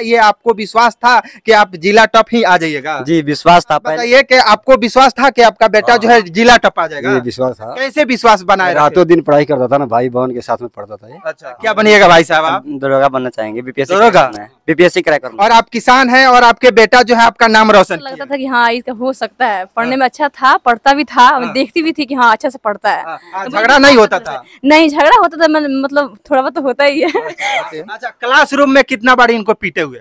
ये आपको विश्वास था कि आप जिला टप ही आ जाइएगा जी विश्वास था ये कि आपको विश्वास था कि आपका बेटा जो है हाँ। जिला टप आ जाएगा विश्वास था कैसे विश्वास बनाए रातों दिन पढ़ाई करता था ना भाई बहन के साथ में पढ़ता था अच्छा क्या बनिएगा भाई साहब आप दरोगा बनना चाहेंगे बीपीएस दरोगा बीपीएससी क्रैक करूँ और आप किसान है और आपके बेटा जो है आपका नाम रोशन तो लगता था की हाँ इसका हो सकता है पढ़ने हाँ। में अच्छा था पढ़ता भी था हाँ। देखती भी थी की हाँ अच्छा से पढ़ता है हाँ, तो झगड़ा नहीं होता था नहीं झगड़ा होता था मतलब थोड़ा बहुत तो होता ही है अच्छा, अच्छा, क्लास रूम में कितना बार इनको पीटे हुए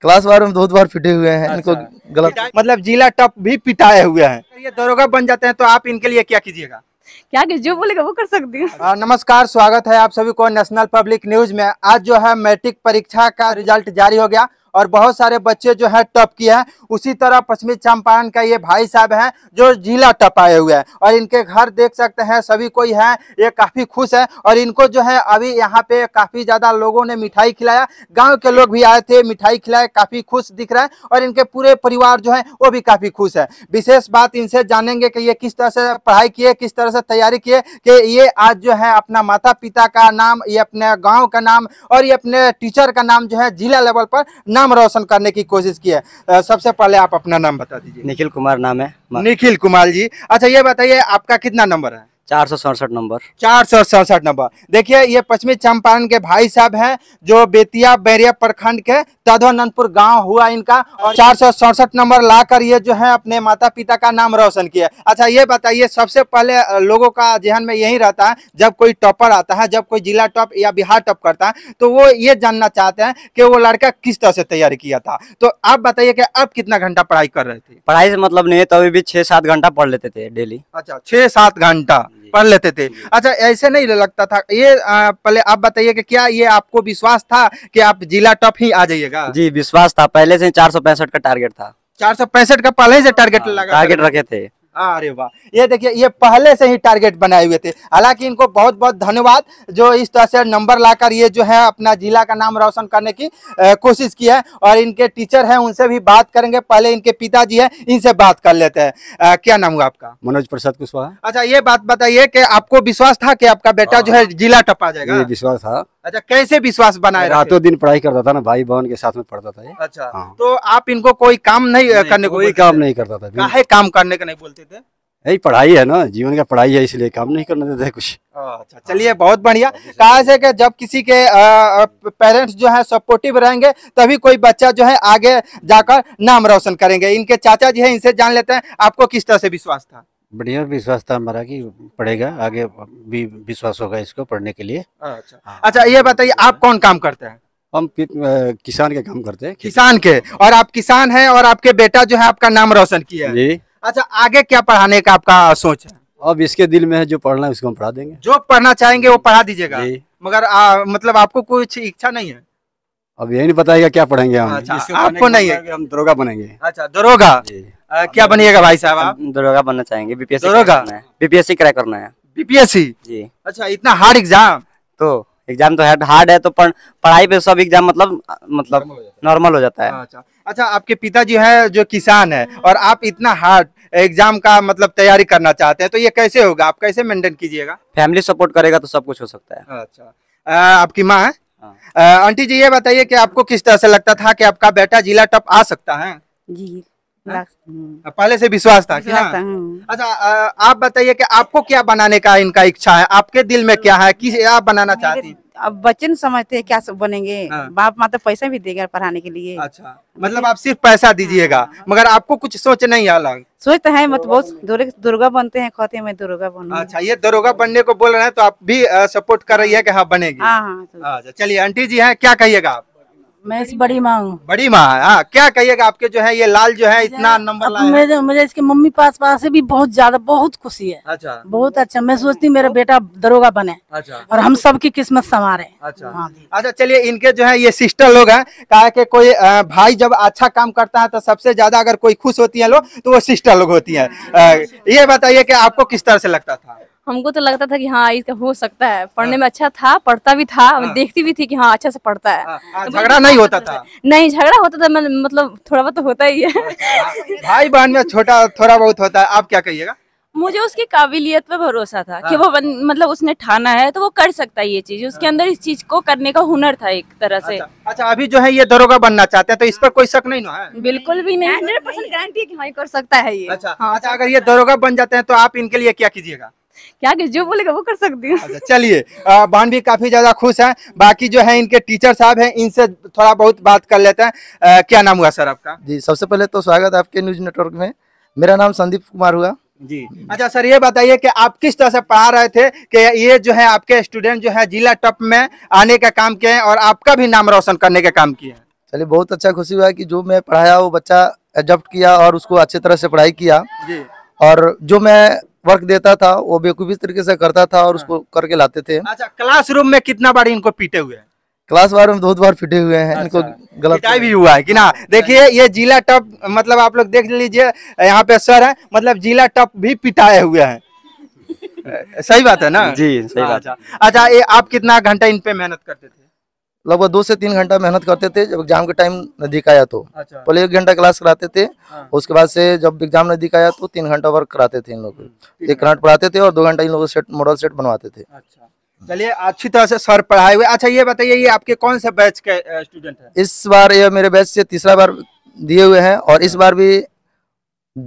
क्लास बार में बहुत बार फिटे हुए हैं इनको अच्छा। गलत मतलब जिला टॉप भी पिटाए हुए हैं ये दरोगा बन जाते हैं तो आप इनके लिए क्या कीजिएगा क्या जो बोलेगा वो कर सकती हूँ नमस्कार स्वागत है आप सभी को नेशनल पब्लिक न्यूज में आज जो है मैट्रिक परीक्षा का रिजल्ट जारी हो गया और बहुत सारे बच्चे जो है टप किए हैं उसी तरह पश्चिमी चंपारण का ये भाई साहब हैं जो जिला टप आए हुए हैं और इनके घर देख सकते हैं सभी कोई है ये काफ़ी खुश है और इनको जो है अभी यहाँ पे काफ़ी ज़्यादा लोगों ने मिठाई खिलाया गाँव के लोग भी आए थे मिठाई खिलाए काफ़ी खुश दिख रहा है और इनके पूरे परिवार जो है वो भी काफ़ी खुश है विशेष बात इनसे जानेंगे कि ये किस तरह से पढ़ाई किए किस तरह से तैयारी किए कि ये आज जो है अपना माता पिता का नाम ये अपने गाँव का नाम और ये अपने टीचर का नाम जो है जिला लेवल पर नाम नाम रोशन करने की कोशिश की है सबसे पहले आप अपना नाम बता दीजिए निखिल कुमार नाम है निखिल कुमार जी अच्छा ये बताइए आपका कितना नंबर है चार सौ सड़सठ नंबर चार सौ सड़सठ नंबर देखिए ये पश्चिमी चंपारण के भाई साहब हैं जो बेतिया बैरिया प्रखंड के तदवानंदपुर गांव हुआ इनका और चार सौ सड़सठ नंबर लाकर ये जो है अपने माता पिता का नाम रोशन किया अच्छा ये बताइए सबसे पहले लोगों का जहन में यही रहता है जब कोई टॉपर आता है जब कोई जिला टॉप या बिहार टॉप करता है तो वो ये जानना चाहते हैं कि वो लड़का किस तरह से तैयारी किया था तो आप बताइए कि अब कितना घंटा पढ़ाई कर रहे थे पढ़ाई से मतलब नहीं तो अभी भी छह सात घंटा पढ़ लेते थे डेली अच्छा छह सात घंटा पढ़ लेते थे अच्छा ऐसे नहीं लगता था ये पहले आप बताइए कि क्या ये आपको विश्वास था कि आप जिला टॉप ही आ जाइएगा जी विश्वास था पहले से चार का टारगेट था चार का पहले से टारगेट हाँ, लगा टारगेट रखे थे अरे वाह ये देखिए ये पहले से ही टारगेट बनाए हुए थे हालांकि इनको बहुत बहुत धन्यवाद जो इस तरह से नंबर लाकर ये जो है अपना जिला का नाम रोशन करने की कोशिश की है और इनके टीचर हैं उनसे भी बात करेंगे पहले इनके पिताजी हैं इनसे बात कर लेते हैं क्या नाम हुआ आपका मनोज प्रसाद कुशवाहा अच्छा ये बात बताइए कि आपको विश्वास था कि आपका बेटा हाँ, जो है हाँ। जिला टपा जाएगा विश्वास था अच्छा कैसे विश्वास बनाए रातों दिन पढ़ाई करता था ना भाई बहन के साथ में पढ़ता था ये अच्छा हाँ। तो आप इनको कोई काम नहीं, नहीं करने को कोई काम नहीं करता था काहे काम करने का नहीं बोलते थे यही पढ़ाई है ना जीवन का पढ़ाई है इसलिए काम नहीं करने देते कुछ अच्छा चलिए हाँ। बहुत बढ़िया कहा से कि जब किसी के पेरेंट्स जो है सपोर्टिव रहेंगे तभी कोई बच्चा जो है आगे जाकर नाम रोशन करेंगे इनके चाचा जी है इनसे जान लेते हैं आपको किस तरह से विश्वास था बढ़िया विश्वास था हमारा कि पढ़ेगा आगे भी विश्वास होगा इसको पढ़ने के लिए अच्छा अच्छा ये हाँ। बताइए आप कौन काम करते हैं हम किसान के काम करते हैं किसान के और आप किसान हैं और आपके बेटा जो है आपका नाम रोशन किया है जी अच्छा आगे क्या पढ़ाने का आपका सोच है अब इसके दिल में है जो पढ़ना है उसको हम पढ़ा देंगे जो पढ़ना चाहेंगे वो पढ़ा दीजिएगा मगर आ, मतलब आपको कुछ इच्छा नहीं है अब यही नहीं बताएगा क्या पढ़ेंगे हम अच्छा, आपको नहीं है हम दरोगा बनेंगे अच्छा दरोगा आ, क्या बनिएगा भाई साहब आप दरोगा बनना चाहेंगे बीपीएससी दरोगा बीपीएससी क्रैक करना है बीपीएससी जी अच्छा इतना हार्ड एग्जाम तो एग्जाम तो हार्ड है तो पढ़ाई पे सब एग्जाम मतलब मतलब नॉर्मल हो जाता है अच्छा आपके अच्छा, आपके पिताजी हैं जो किसान है और आप इतना हार्ड एग्जाम का मतलब तैयारी करना चाहते हैं तो ये कैसे होगा आप कैसे मेंटेन कीजिएगा फैमिली सपोर्ट करेगा तो सब कुछ हो सकता है अच्छा आ, आपकी माँ हाँ। आंटी जी ये बताइए कि आपको किस तरह से लगता था कि आपका बेटा जिला टॉप आ सकता है जी हाँ? पहले से विश्वास था हाँ। हाँ। अच्छा आप बताइए कि आपको क्या बनाने का इनका इच्छा है आपके दिल में क्या है किस आप बनाना चाहती हैं अब बच्चे समझते हैं क्या सब बनेंगे हाँ। बाप माता पैसा भी देगा पढ़ाने के लिए अच्छा मतलब आप सिर्फ पैसा दीजिएगा हाँ। मगर आपको कुछ सोच नहीं अलग सोचते तो है मत तो बहुत दुर्गा बनते हैं कहते हैं मैं दुर्गा बनू अच्छा ये दुर्गा बनने को बोल रहे हैं तो आप भी सपोर्ट कर रही है की हाँ बनेगी हाँ, तो- अच्छा, चलिए आंटी जी है क्या कहिएगा आप मैं बड़ी माँ हूँ बड़ी माँ हाँ, क्या कहिएगा आपके जो है ये लाल जो है इतना नंबर मुझे इसके मम्मी पास पास से भी बहुत ज्यादा बहुत खुशी है अच्छा बहुत अच्छा मैं सोचती हूँ मेरा बेटा दरोगा बने अच्छा और हम सबकी किस्मत संवारे अच्छा हाँ अच्छा चलिए इनके जो है ये सिस्टर लोग हैं कहा कि कोई भाई जब अच्छा काम करता है तो सबसे ज्यादा अगर कोई खुश होती है लोग तो वो सिस्टर लोग होती है हाँ, ये बताइए की आपको किस तरह से लगता था हमको तो लगता था कि हाँ इसका हो सकता है पढ़ने में अच्छा था पढ़ता भी था देखती भी थी कि हाँ अच्छा से पढ़ता है झगड़ा नहीं होता था नहीं झगड़ा होता था मतलब थोड़ा बहुत तो होता ही है भाई बहन में छोटा थोड़ा बहुत होता है आप क्या कहिएगा मुझे उसकी काबिलियत पर भरोसा था कि वो मतलब उसने ठाना है तो वो कर सकता है ये चीज उसके अंदर इस चीज को करने का हुनर था एक तरह से अच्छा, अच्छा अभी जो है ये दरोगा बनना चाहते हैं तो इस पर कोई शक नहीं ना है बिल्कुल भी नहीं हंड्रेड परसेंट गारंटी है कि हाँ कर सकता है ये अच्छा हाँ अच्छा अगर ये दरोगा बन जाते हैं तो आप इनके लिए क्या कीजिएगा क्या जो बोलेगा वो कर सकती हूँ अच्छा, चलिए बानवी काफी ज्यादा खुश है बाकी जो है इनके टीचर साहब है इनसे थोड़ा बहुत बात कर लेते हैं क्या नाम हुआ सर आपका जी सबसे पहले तो स्वागत है आपके न्यूज नेटवर्क में मेरा नाम संदीप कुमार हुआ जी अच्छा सर ये बताइए कि आप किस तरह से पढ़ा रहे थे कि ये जो है आपके स्टूडेंट जो है जिला टॉप में आने का काम किए हैं और आपका भी नाम रोशन करने का काम किए हैं चलिए बहुत अच्छा खुशी हुआ कि जो मैं पढ़ाया वो बच्चा एडॉप्ट किया और उसको अच्छे तरह से पढ़ाई किया जी और जो मैं वर्क देता था वो बेकूफी तरीके से करता था और हाँ। उसको करके लाते थे अच्छा क्लासरूम में कितना बार इनको पीटे हुए हैं क्लास बार में बहुत बार फिटे हुए हैं इनको अच्छा। गलत भी हुआ है कि ना हाँ। देखिए ये जिला टॉप मतलब आप लोग देख लीजिए यहाँ पे सर है मतलब जिला टॉप भी पिटाए हुए हैं सही बात है ना हाँ, जी सही बात अच्छा अच्छा ये आप कितना घंटा इन पे मेहनत करते थे लगभग दो से तीन घंटा मेहनत करते थे जब एग्जाम के टाइम नजदीक आया तो अच्छा। पहले एक घंटा क्लास कराते थे हाँ। उसके बाद से जब एग्जाम नजदीक आया तो तीन घंटा वर्क कराते थे इन लोग हम्म, एक घंटा पढ़ाते थे और दो घंटा इन लोग सेट मॉडल सेट बनवाते थे अच्छा। चलिए अच्छी तरह से सर पढ़ाए हुए अच्छा ये बताइए ये आपके कौन से बैच के स्टूडेंट है इस बार ये मेरे बैच से तीसरा बार दिए हुए हैं और इस अच्छा। बार भी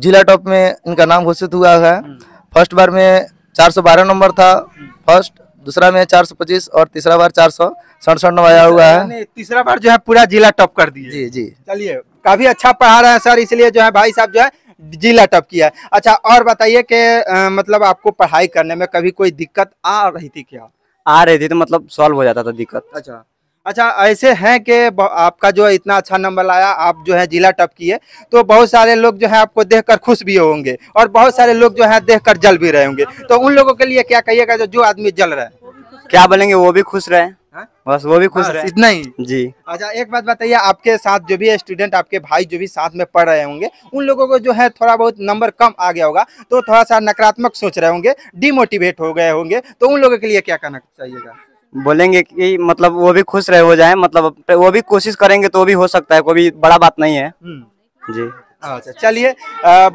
जिला टॉप में इनका नाम घोषित हुआ है हम्म। फर्स्ट बार में चार नंबर था हम्म। फर्स्ट दूसरा में चार सौ पच्चीस और तीसरा बार चार सौ सड़सठ नवाया अच्छा, हुआ है तीसरा बार जो है पूरा जिला टॉप कर दिया जी जी चलिए काफी अच्छा पढ़ा रहे हैं सर इसलिए जो है भाई साहब जो है जिला टॉप किया है अच्छा और बताइए कि मतलब आपको पढ़ाई करने में कभी कोई दिक्कत आ रही थी क्या आ रही थी तो मतलब सॉल्व हो जाता था दिक्कत अच्छा अच्छा ऐसे हैं कि आपका जो इतना अच्छा नंबर लाया आप जो है जिला टप किए तो बहुत सारे लोग जो है आपको देखकर खुश भी होंगे और बहुत सारे लोग जो है देखकर जल भी रहे होंगे तो उन लोगों के लिए क्या कहिएगा जो जो आदमी जल रहे क्या बोलेंगे वो भी खुश रहे हाँ? बस वो भी खुश हाँ, रहे इतना ही जी अच्छा एक बात बताइए आपके साथ जो भी स्टूडेंट आपके भाई जो भी साथ में पढ़ रहे होंगे उन लोगों को जो है थोड़ा बहुत नंबर कम आ गया होगा तो थोड़ा सा नकारात्मक सोच रहे होंगे डिमोटिवेट हो गए होंगे तो उन लोगों के लिए क्या कहना चाहिएगा बोलेंगे कि मतलब वो भी खुश रहे हो जाए मतलब वो भी कोशिश करेंगे तो भी हो सकता है कोई भी बड़ा बात नहीं है हम्म। जी अच्छा चलिए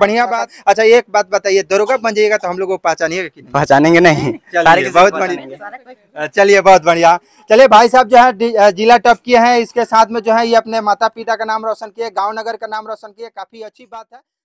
बढ़िया बात अच्छा एक बात बताइए दरोगा बन जाइएगा तो हम लोग को पहचानिएगा नहीं पहचानेंगे नहीं चलिए बहुत बढ़िया चलिए बहुत बढ़िया चलिए भाई साहब जो है जिला टॉप किए हैं इसके साथ में जो है ये अपने माता पिता का नाम रोशन किए गाँव नगर का नाम रोशन किए काफी अच्छी बात है